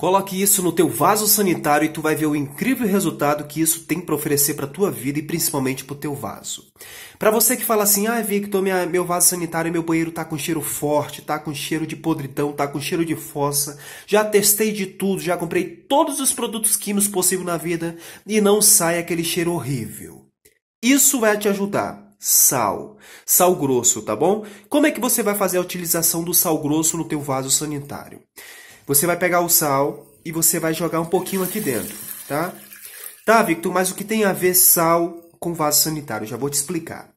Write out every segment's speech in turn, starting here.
Coloque isso no teu vaso sanitário e tu vai ver o incrível resultado que isso tem para oferecer para tua vida e principalmente para o teu vaso. Para você que fala assim, ah, Victor, minha, meu vaso sanitário, e meu banheiro tá com cheiro forte, tá com cheiro de podridão, tá com cheiro de fossa, já testei de tudo, já comprei todos os produtos químicos possíveis na vida e não sai aquele cheiro horrível. Isso vai te ajudar sal. Sal grosso, tá bom? Como é que você vai fazer a utilização do sal grosso no teu vaso sanitário? Você vai pegar o sal e você vai jogar um pouquinho aqui dentro, tá? Tá, Victor, mas o que tem a ver sal com vaso sanitário? Já vou te explicar.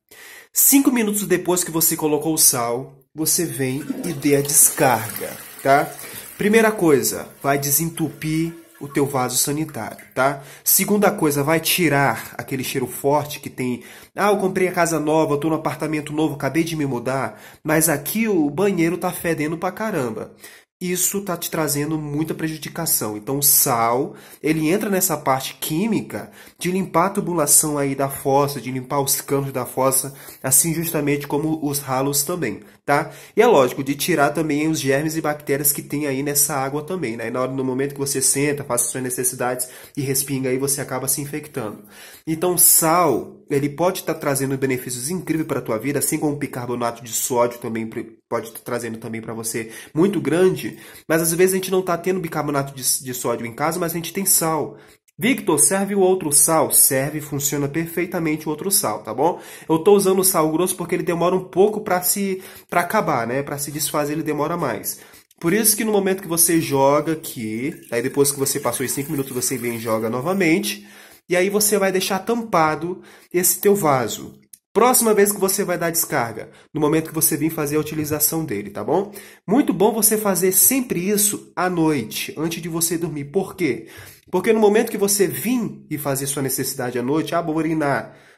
Cinco minutos depois que você colocou o sal, você vem e dê a descarga, tá? Primeira coisa, vai desentupir o teu vaso sanitário, tá? Segunda coisa, vai tirar aquele cheiro forte que tem. Ah, eu comprei a casa nova, estou tô no apartamento novo, acabei de me mudar, mas aqui o banheiro tá fedendo pra caramba isso está te trazendo muita prejudicação. Então, o sal, ele entra nessa parte química de limpar a tubulação aí da fossa, de limpar os canos da fossa, assim justamente como os ralos também, tá? E é lógico, de tirar também os germes e bactérias que tem aí nessa água também, né? E na hora, no momento que você senta, faz suas necessidades e respinga aí, você acaba se infectando. Então, sal, ele pode estar tá trazendo benefícios incríveis para a tua vida, assim como o bicarbonato de sódio também pode estar trazendo também para você muito grande, mas às vezes a gente não está tendo bicarbonato de, de sódio em casa, mas a gente tem sal. Victor, serve o outro sal? Serve, funciona perfeitamente o outro sal, tá bom? Eu estou usando o sal grosso porque ele demora um pouco para se para acabar, né? Para se desfazer, ele demora mais. Por isso que no momento que você joga aqui, aí depois que você passou os 5 minutos, você vem e joga novamente, e aí você vai deixar tampado esse teu vaso. Próxima vez que você vai dar descarga, no momento que você vir fazer a utilização dele, tá bom? Muito bom você fazer sempre isso à noite, antes de você dormir. Por quê? Porque no momento que você vir e fazer sua necessidade à noite, ah,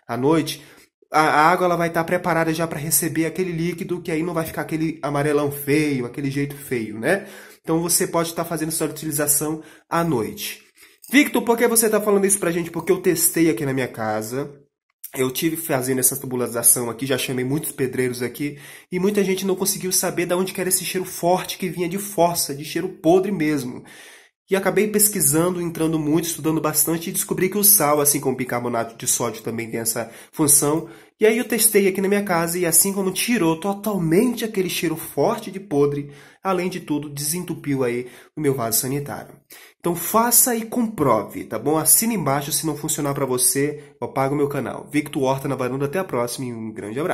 à noite, a água ela vai estar preparada já para receber aquele líquido, que aí não vai ficar aquele amarelão feio, aquele jeito feio, né? Então você pode estar fazendo sua utilização à noite. Victor, por que você está falando isso para a gente? Porque eu testei aqui na minha casa eu tive fazendo essa tubulação aqui, já chamei muitos pedreiros aqui, e muita gente não conseguiu saber de onde era esse cheiro forte que vinha de força, de cheiro podre mesmo. E acabei pesquisando, entrando muito, estudando bastante e descobri que o sal, assim como o bicarbonato de sódio também tem essa função, e aí eu testei aqui na minha casa e assim como tirou totalmente aquele cheiro forte de podre, além de tudo desentupiu aí o meu vaso sanitário. Então faça e comprove, tá bom? Assina embaixo se não funcionar para você, eu apago meu canal. Victor Horta na varanda, até a próxima e um grande abraço.